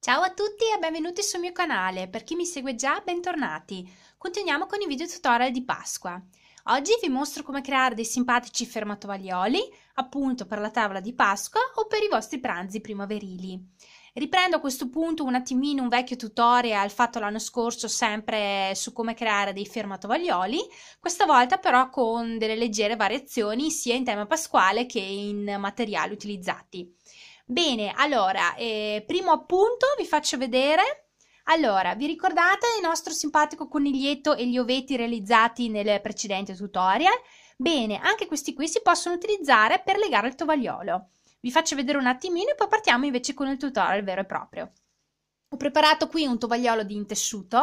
Ciao a tutti e benvenuti sul mio canale, per chi mi segue già bentornati. Continuiamo con i video tutorial di Pasqua. Oggi vi mostro come creare dei simpatici fermatovaglioli, appunto per la tavola di Pasqua o per i vostri pranzi primaverili. Riprendo a questo punto un attimino un vecchio tutorial fatto l'anno scorso sempre su come creare dei fermatovaglioli, questa volta però con delle leggere variazioni sia in tema pasquale che in materiali utilizzati. Bene, allora, eh, primo appunto vi faccio vedere allora, vi ricordate il nostro simpatico coniglietto e gli ovetti realizzati nel precedente tutorial? Bene, anche questi qui si possono utilizzare per legare il tovagliolo. Vi faccio vedere un attimino e poi partiamo invece con il tutorial vero e proprio. Ho preparato qui un tovagliolo di intessuto,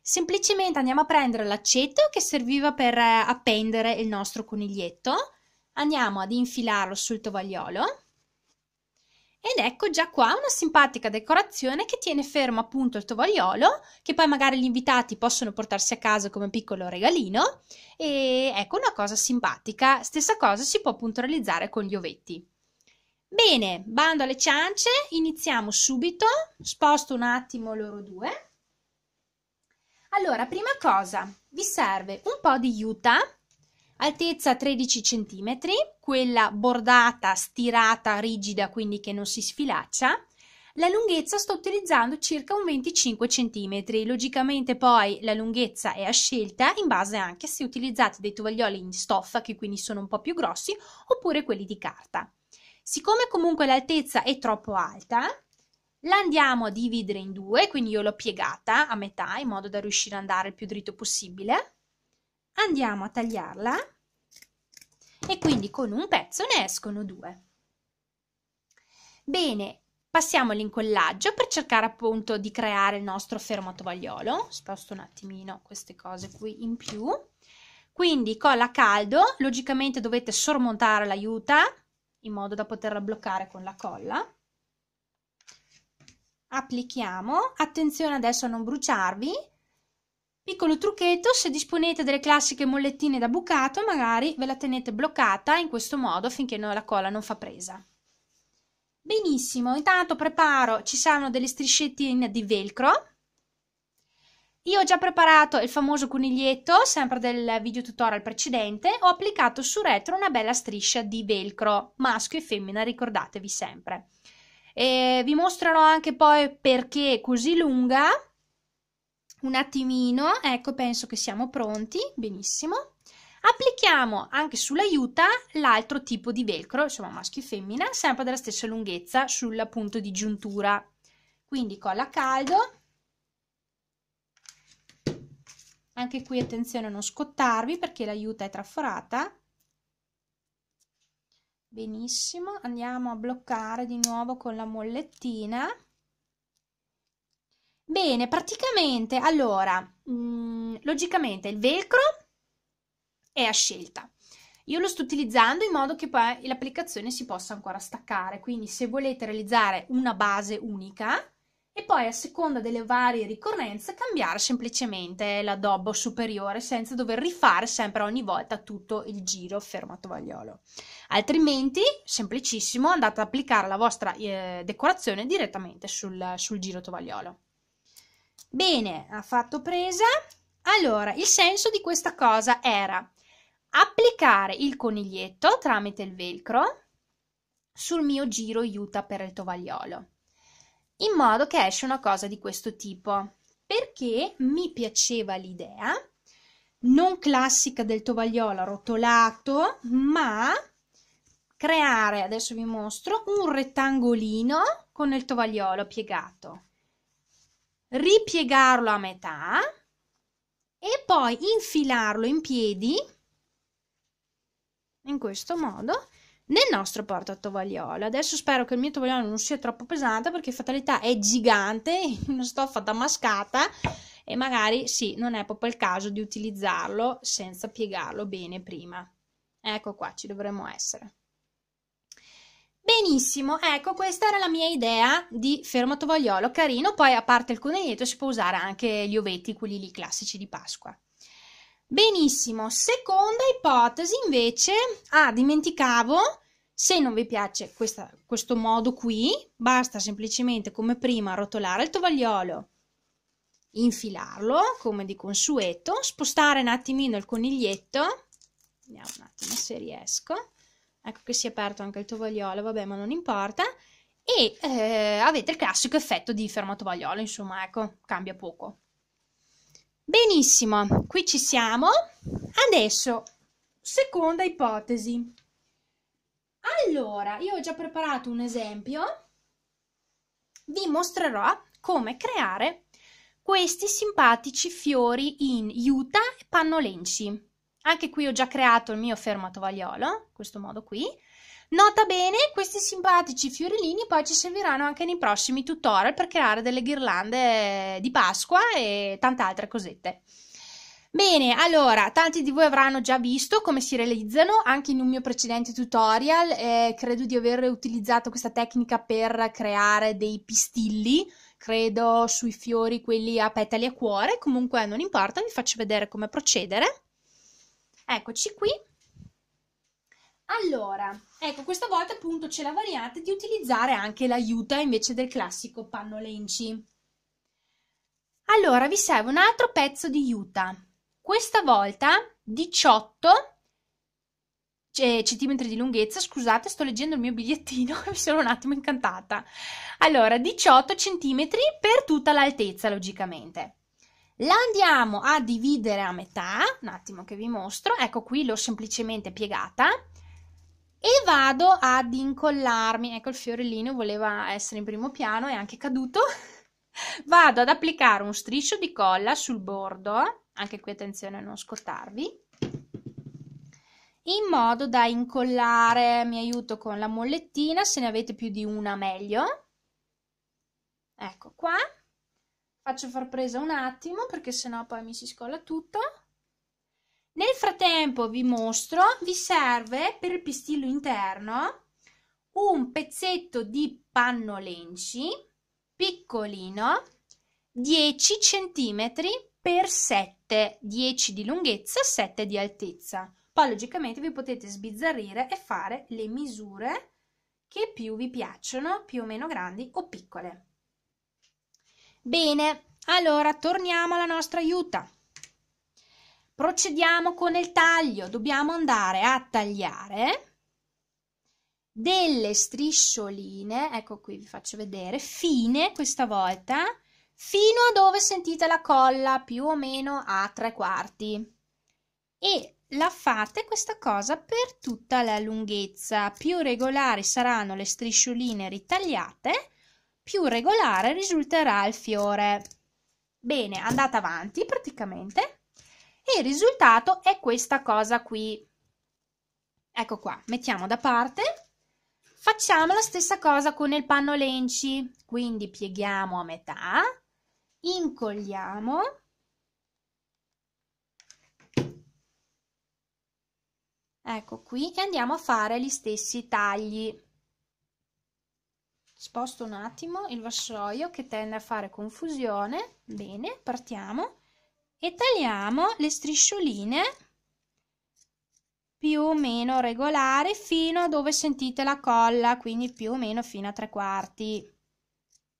semplicemente andiamo a prendere l'aceto che serviva per eh, appendere il nostro coniglietto, andiamo ad infilarlo sul tovagliolo ed ecco già qua una simpatica decorazione che tiene fermo appunto il tovagliolo, che poi magari gli invitati possono portarsi a casa come piccolo regalino. E ecco una cosa simpatica. Stessa cosa si può appunto realizzare con gli ovetti. Bene, bando alle ciance, iniziamo subito. Sposto un attimo loro due. Allora, prima cosa, vi serve un po' di juta, altezza 13 cm, quella bordata, stirata, rigida, quindi che non si sfilaccia. La lunghezza sto utilizzando circa un 25 cm, logicamente poi la lunghezza è a scelta in base anche se utilizzate dei tovaglioli in stoffa che quindi sono un po' più grossi oppure quelli di carta. Siccome comunque l'altezza è troppo alta, la andiamo a dividere in due, quindi io l'ho piegata a metà in modo da riuscire ad andare il più dritto possibile. Andiamo a tagliarla e quindi con un pezzo ne escono due. Bene, passiamo all'incollaggio per cercare appunto di creare il nostro fermo tovagliolo Sposto un attimino queste cose qui in più. Quindi colla a caldo, logicamente dovete sormontare l'aiuta in modo da poterla bloccare con la colla. Applichiamo, attenzione adesso a non bruciarvi. Piccolo trucchetto, se disponete delle classiche mollettine da bucato, magari ve la tenete bloccata in questo modo finché la colla non fa presa. Benissimo, intanto preparo, ci saranno delle striscettine di velcro io ho già preparato il famoso coniglietto, sempre del video tutorial precedente, ho applicato su retro una bella striscia di velcro, maschio e femmina, ricordatevi sempre. E vi mostrerò anche poi perché è così lunga, un attimino, ecco penso che siamo pronti, benissimo. Applichiamo anche sull'aiuta l'altro tipo di velcro, insomma maschio e femmina, sempre della stessa lunghezza sul punto di giuntura. Quindi colla a caldo, Anche qui attenzione a non scottarvi perché la juta è traforata. Benissimo, andiamo a bloccare di nuovo con la mollettina. Bene, praticamente, allora, mh, mm, logicamente il velcro è a scelta. Io lo sto utilizzando in modo che poi l'applicazione si possa ancora staccare, quindi se volete realizzare una base unica, e poi a seconda delle varie ricorrenze cambiare semplicemente l'addobbo superiore senza dover rifare sempre ogni volta tutto il giro fermo tovagliolo. Altrimenti, semplicissimo, andate ad applicare la vostra eh, decorazione direttamente sul, sul giro tovagliolo. Bene, ha fatto presa. Allora, il senso di questa cosa era applicare il coniglietto tramite il velcro sul mio giro Utah per il tovagliolo in modo che esce una cosa di questo tipo. Perché mi piaceva l'idea, non classica del tovagliolo rotolato, ma creare, adesso vi mostro, un rettangolino con il tovagliolo piegato, ripiegarlo a metà e poi infilarlo in piedi in questo modo nel nostro porto a tovagliolo. Adesso spero che il mio tovagliolo non sia troppo pesante perché fatalità è gigante, una stoffa damascata e magari sì, non è proprio il caso di utilizzarlo senza piegarlo bene prima. Ecco qua, ci dovremmo essere. Benissimo, ecco questa era la mia idea di fermo tovagliolo carino, poi a parte il coniglietto si può usare anche gli ovetti, quelli lì classici di Pasqua. Benissimo, seconda ipotesi invece, ah dimenticavo, se non vi piace questa, questo modo qui, basta semplicemente come prima rotolare il tovagliolo, infilarlo come di consueto, spostare un attimino il coniglietto, vediamo un attimo se riesco, ecco che si è aperto anche il tovagliolo, vabbè ma non importa, e eh, avete il classico effetto di fermo tovagliolo, insomma ecco, cambia poco. Benissimo, qui ci siamo. Adesso, seconda ipotesi. Allora, io ho già preparato un esempio. Vi mostrerò come creare questi simpatici fiori in juta e pannolenci. Anche qui ho già creato il mio fermatovagliolo, in questo modo qui. Nota bene, questi simpatici fiorellini poi ci serviranno anche nei prossimi tutorial per creare delle ghirlande di Pasqua e tante altre cosette. Bene, allora, tanti di voi avranno già visto come si realizzano, anche in un mio precedente tutorial eh, credo di aver utilizzato questa tecnica per creare dei pistilli, credo sui fiori quelli a petali a cuore, comunque non importa, vi faccio vedere come procedere. Eccoci qui. Allora, ecco, questa volta appunto c'è la variante di utilizzare anche l'aiuta invece del classico panno lenci. Allora, vi serve un altro pezzo di juta. Questa volta 18 eh, centimetri di lunghezza, scusate, sto leggendo il mio bigliettino, mi sono un attimo incantata. Allora, 18 centimetri per tutta l'altezza, logicamente. La andiamo a dividere a metà, un attimo che vi mostro, ecco qui l'ho semplicemente piegata e vado ad incollarmi. Ecco, il fiorellino voleva essere in primo piano, è anche caduto. vado ad applicare un striscio di colla sul bordo, anche qui attenzione a non scottarvi, in modo da incollare, mi aiuto con la mollettina, se ne avete più di una meglio. Ecco qua, faccio far presa un attimo perché sennò poi mi si scolla tutto. Nel frattempo vi mostro, vi serve per il pistillo interno un pezzetto di panno lenci piccolino 10 cm per 7, 10 di lunghezza, 7 di altezza. Poi logicamente vi potete sbizzarrire e fare le misure che più vi piacciono, più o meno grandi o piccole. Bene, allora torniamo alla nostra aiuta. Procediamo con il taglio, dobbiamo andare a tagliare delle striscioline, ecco qui vi faccio vedere, fine questa volta, fino a dove sentite la colla, più o meno a tre quarti. E la fate questa cosa per tutta la lunghezza, più regolari saranno le striscioline ritagliate, più regolare risulterà il fiore. Bene, andate avanti praticamente. E il risultato è questa cosa qui. Ecco qua, mettiamo da parte. Facciamo la stessa cosa con il panno lenci, quindi pieghiamo a metà, incolliamo ecco qui e andiamo a fare gli stessi tagli sposto un attimo il vassoio che tende a fare confusione bene partiamo e tagliamo le striscioline più o meno regolari fino a dove sentite la colla, quindi più o meno fino a tre quarti.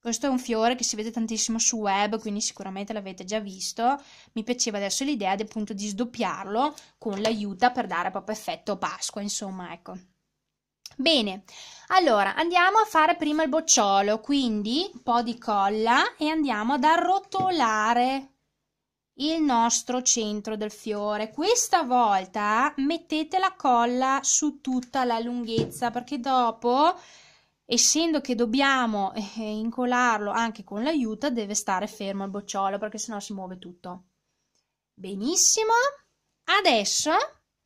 Questo è un fiore che si vede tantissimo su web, quindi sicuramente l'avete già visto. Mi piaceva adesso l'idea di appunto di sdoppiarlo con l'aiuta per dare proprio effetto Pasqua, insomma, ecco. Bene, allora andiamo a fare prima il bocciolo, quindi un po' di colla e andiamo ad arrotolare il nostro centro del fiore questa volta mettete la colla su tutta la lunghezza perché dopo essendo che dobbiamo eh, incolarlo anche con l'aiuta deve stare fermo il bocciolo perché sennò si muove tutto benissimo adesso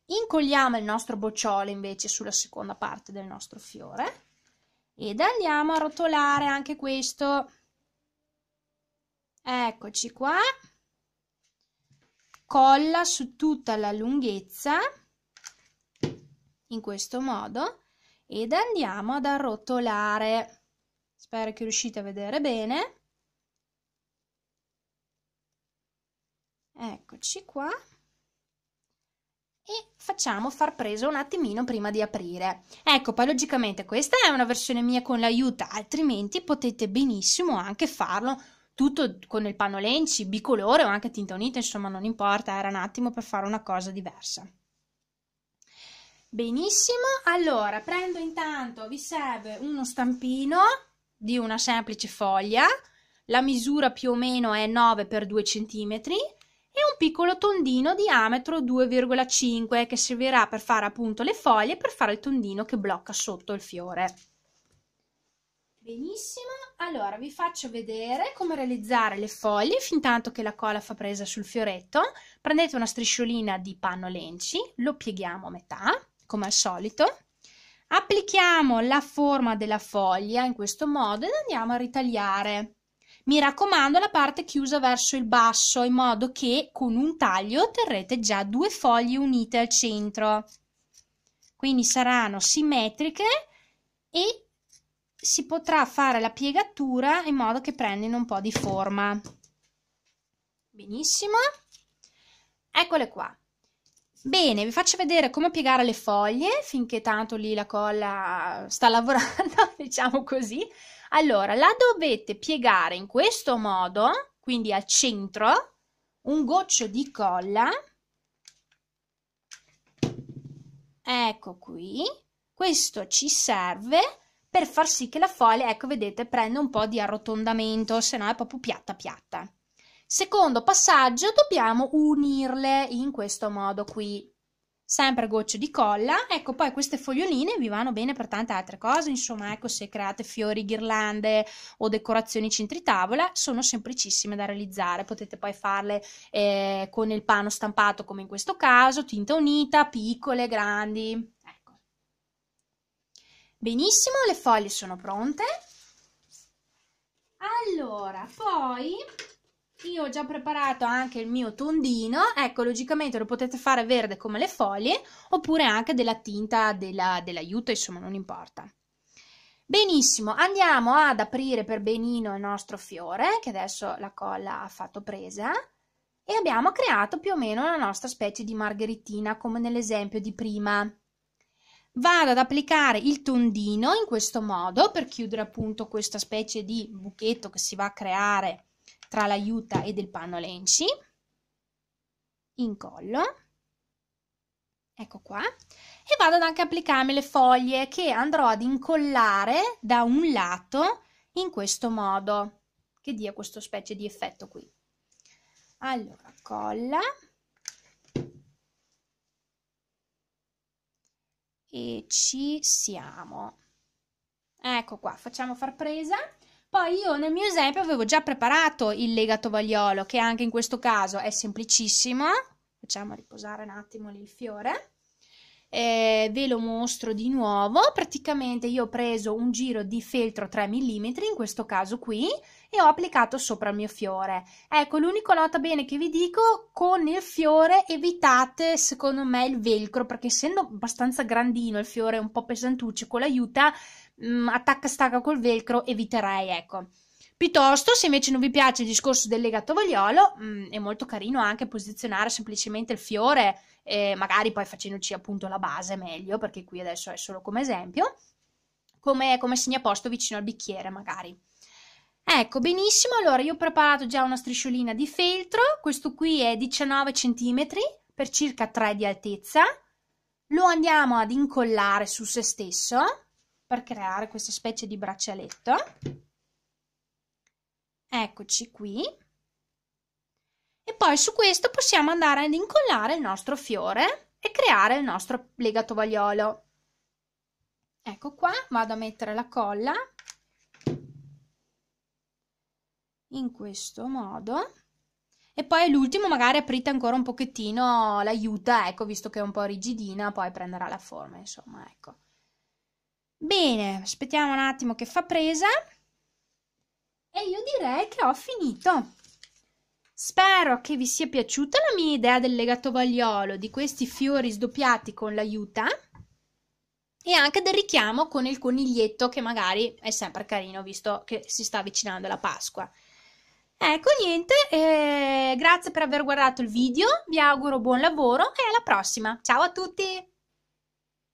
incolliamo il nostro bocciolo invece sulla seconda parte del nostro fiore ed andiamo a rotolare anche questo eccoci qua colla su tutta la lunghezza in questo modo ed andiamo ad arrotolare spero che riuscite a vedere bene eccoci qua e facciamo far preso un attimino prima di aprire ecco poi logicamente questa è una versione mia con l'aiuta altrimenti potete benissimo anche farlo tutto con il panno lenci, bicolore o anche tinta unita, insomma non importa, era un attimo per fare una cosa diversa. Benissimo, allora prendo intanto, vi serve uno stampino di una semplice foglia, la misura più o meno è 9 x 2 cm e un piccolo tondino diametro 2,5 che servirà per fare appunto le foglie per fare il tondino che blocca sotto il fiore. Benissimo, allora vi faccio vedere come realizzare le foglie fin tanto che la cola fa presa sul fioretto. Prendete una strisciolina di panno lenci, lo pieghiamo a metà, come al solito. Applichiamo la forma della foglia in questo modo ed andiamo a ritagliare. Mi raccomando la parte chiusa verso il basso in modo che con un taglio otterrete già due foglie unite al centro. Quindi saranno simmetriche e si potrà fare la piegatura in modo che prendano un po' di forma. Benissimo. Eccole qua. Bene, vi faccio vedere come piegare le foglie, finché tanto lì la colla sta lavorando, diciamo così. Allora, la dovete piegare in questo modo, quindi al centro, un goccio di colla. Ecco qui. Questo ci serve per far sì che la foglia, ecco vedete, prenda un po' di arrotondamento, se no è proprio piatta piatta. Secondo passaggio dobbiamo unirle in questo modo qui. Sempre gocce di colla, ecco poi queste foglioline vi vanno bene per tante altre cose, insomma ecco se create fiori, ghirlande o decorazioni centri tavola sono semplicissime da realizzare, potete poi farle eh, con il panno stampato come in questo caso, tinta unita, piccole, grandi, Benissimo, le foglie sono pronte. Allora, poi io ho già preparato anche il mio tondino, ecco logicamente lo potete fare verde come le foglie oppure anche della tinta dell'aiuto, insomma non importa. Benissimo, andiamo ad aprire per benino il nostro fiore che adesso la colla ha fatto presa e abbiamo creato più o meno la nostra specie di margheritina come nell'esempio di prima vado ad applicare il tondino in questo modo per chiudere appunto questa specie di buchetto che si va a creare tra l'aiuta e del panno lenci incollo ecco qua e vado ad anche applicarmi le foglie che andrò ad incollare da un lato in questo modo che dia questo specie di effetto qui allora colla e ci siamo. Ecco qua, facciamo far presa. Poi io nel mio esempio avevo già preparato il legato vagliolo, che anche in questo caso è semplicissimo. Facciamo riposare un attimo lì il fiore. Eh, ve lo mostro di nuovo. Praticamente io ho preso un giro di feltro 3 mm, in questo caso qui, e ho applicato sopra il mio fiore. Ecco, l'unico nota bene che vi dico, con il fiore evitate secondo me il velcro, perché essendo abbastanza grandino il fiore un po' pesantuccio con ecco, l'aiuta, mm, attacca stacca col velcro eviterei, ecco. Piuttosto, se invece non vi piace il discorso del legato vogliolo, mm, è molto carino anche posizionare semplicemente il fiore, magari poi facendoci appunto la base meglio, perché qui adesso è solo come esempio, come, come segnaposto vicino al bicchiere magari. Ecco, benissimo, allora io ho preparato già una strisciolina di feltro, questo qui è 19 cm per circa 3 di altezza, lo andiamo ad incollare su se stesso per creare questa specie di braccialetto. Eccoci qui. E poi su questo possiamo andare ad incollare il nostro fiore e creare il nostro legatovagliolo. Ecco qua, vado a mettere la colla in questo modo e poi l'ultimo magari aprite ancora un pochettino l'aiuta ecco visto che è un po' rigidina poi prenderà la forma insomma ecco bene aspettiamo un attimo che fa presa e io direi che ho finito Spero che vi sia piaciuta la mia idea del legatovagliolo, di questi fiori sdoppiati con l'aiuta e anche del richiamo con il coniglietto che magari è sempre carino visto che si sta avvicinando la Pasqua. Ecco, niente, eh, grazie per aver guardato il video, vi auguro buon lavoro e alla prossima. Ciao a tutti!